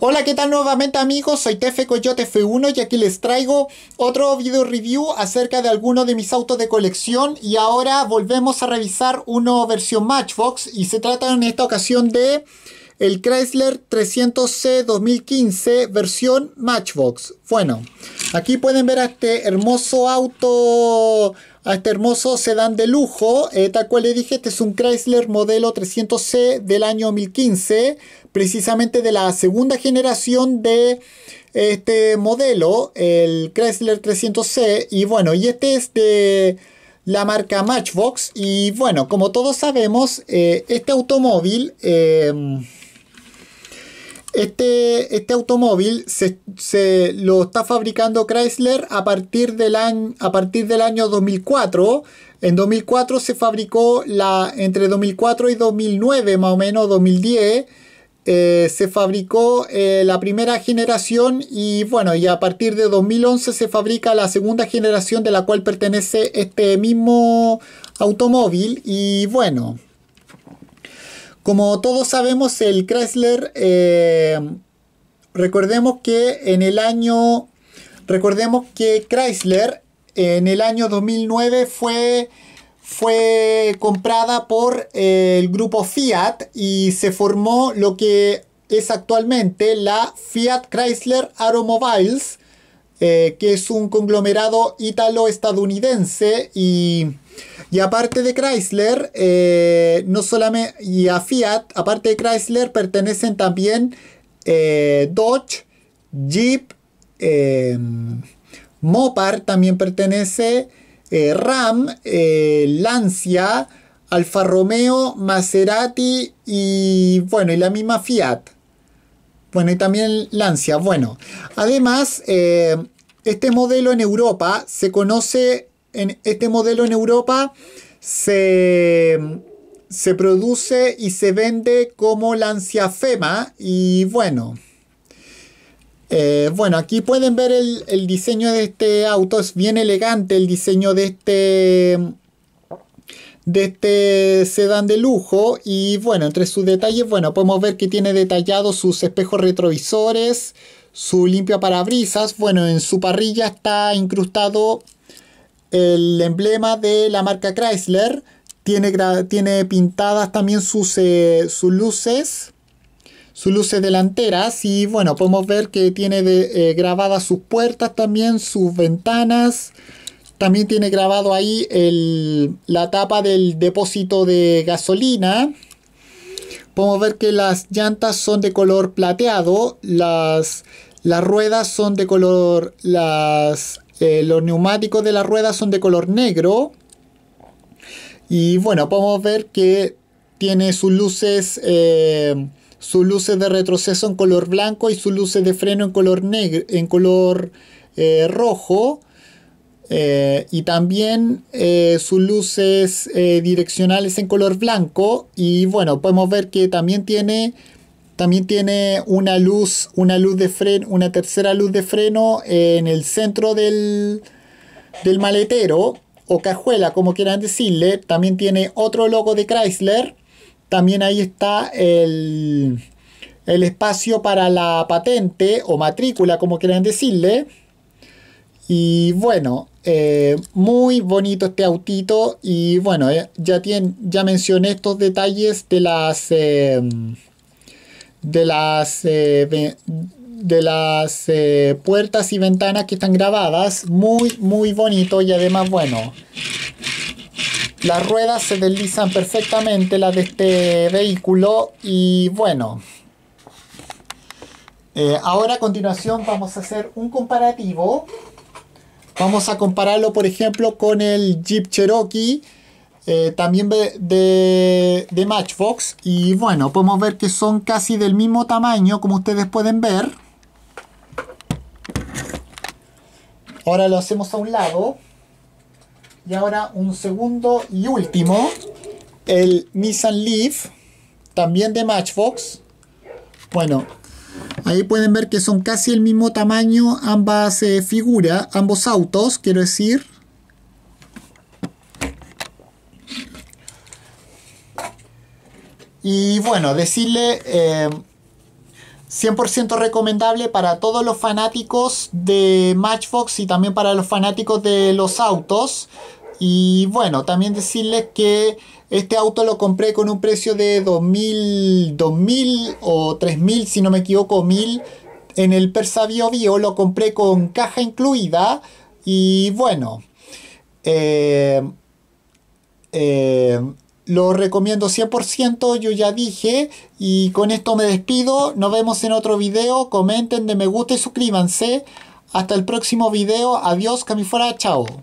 Hola, ¿qué tal nuevamente amigos? Soy Tefe Coyote F1 y aquí les traigo otro video review acerca de alguno de mis autos de colección y ahora volvemos a revisar una versión Matchbox y se trata en esta ocasión de el Chrysler 300C 2015 versión Matchbox. Bueno, aquí pueden ver este hermoso auto a este hermoso dan de lujo, eh, tal cual le dije, este es un Chrysler modelo 300C del año 2015, precisamente de la segunda generación de este modelo, el Chrysler 300C, y bueno, y este es de la marca Matchbox, y bueno, como todos sabemos, eh, este automóvil... Em, este, este automóvil se, se, lo está fabricando Chrysler a partir, del año, a partir del año 2004. En 2004 se fabricó la, entre 2004 y 2009, más o menos 2010, eh, se fabricó eh, la primera generación y bueno, y a partir de 2011 se fabrica la segunda generación de la cual pertenece este mismo automóvil y bueno. Como todos sabemos, el Chrysler, eh, recordemos que en el año, recordemos que Chrysler en el año 2009 fue, fue comprada por eh, el grupo Fiat y se formó lo que es actualmente la Fiat Chrysler Automobiles, eh, que es un conglomerado ítalo-estadounidense y y aparte de Chrysler, eh, no solamente, y a Fiat, aparte de Chrysler, pertenecen también eh, Dodge, Jeep, em, Mopar también pertenece, eh, Ram, Lancia, Alfa Romeo, Maserati y bueno, y la misma Fiat. Bueno, y también Lancia. Bueno, además, este modelo en Europa se conoce en este modelo en Europa se, produce y se vende como la ansiafema y bueno. Eh, bueno, aquí pueden ver el, diseño de este auto, es bien elegante el diseño de este de este sedán de lujo y bueno, entre sus detalles, bueno, podemos ver que tiene detallados sus espejos retrovisores, su limpia parabrisas, bueno, en su parrilla está incrustado el emblema de la marca Chrysler tiene, tiene pintadas también sus, eh, sus luces, sus luces delanteras y bueno, podemos ver que tiene eh, grabadas sus puertas también, sus ventanas. También tiene grabado ahí la tapa del depósito de gasolina. Podemos ver que las llantas son de color plateado, las, las ruedas son de color, las eh, los neumáticos de la rueda son de color negro. Y bueno, podemos ver que tiene sus luces, eh, sus luces de retroceso en color blanco y sus luces de freno en color, negro, en color eh, rojo. y también sus luces direccionales en color blanco y bueno podemos ver que también tiene también tiene una luz, una luz de freno, una tercera luz de freno en el centro del, maletero o cajuela, como quieran decirle. También tiene otro logo de Chrysler. También ahí está el, el espacio para la patente o matrícula, como quieran decirle. Y bueno, eh, muy bonito este autito. Y bueno, eh, ya, ya mencioné estos detalles de las... Eh, de las, eh, de las eh, puertas y ventanas que están grabadas. Muy, muy bonito y además, bueno, las ruedas se deslizan perfectamente, las de este vehículo. Y bueno, eh, ahora a continuación vamos a hacer un comparativo. Vamos a compararlo, por ejemplo, con el Jeep Cherokee eh, también de, de, Matchbox. Y bueno, podemos ver que son casi del mismo tamaño, como ustedes pueden ver. Ahora lo hacemos a un lado. Y ahora un segundo y último. El Nissan Leaf. También de Matchbox. Bueno. Ahí pueden ver que son casi el mismo tamaño ambas eh, figuras, ambos autos, quiero decir. Y bueno, decirle 100% eh, recomendable para todos los fanáticos de Matchbox y también para los fanáticos de los autos. Y bueno, también decirles que este auto lo compré con un precio de 2000, 2000 o 3000, si no me equivoco, 1000 en el Persa Bio Bio. Lo compré con caja incluida. Y bueno, eh, eh, lo recomiendo 100%, yo ya dije. Y con esto me despido. Nos vemos en otro video. Comenten de me gusta y suscríbanse. Hasta el próximo video. Adiós, Camifora. Chao.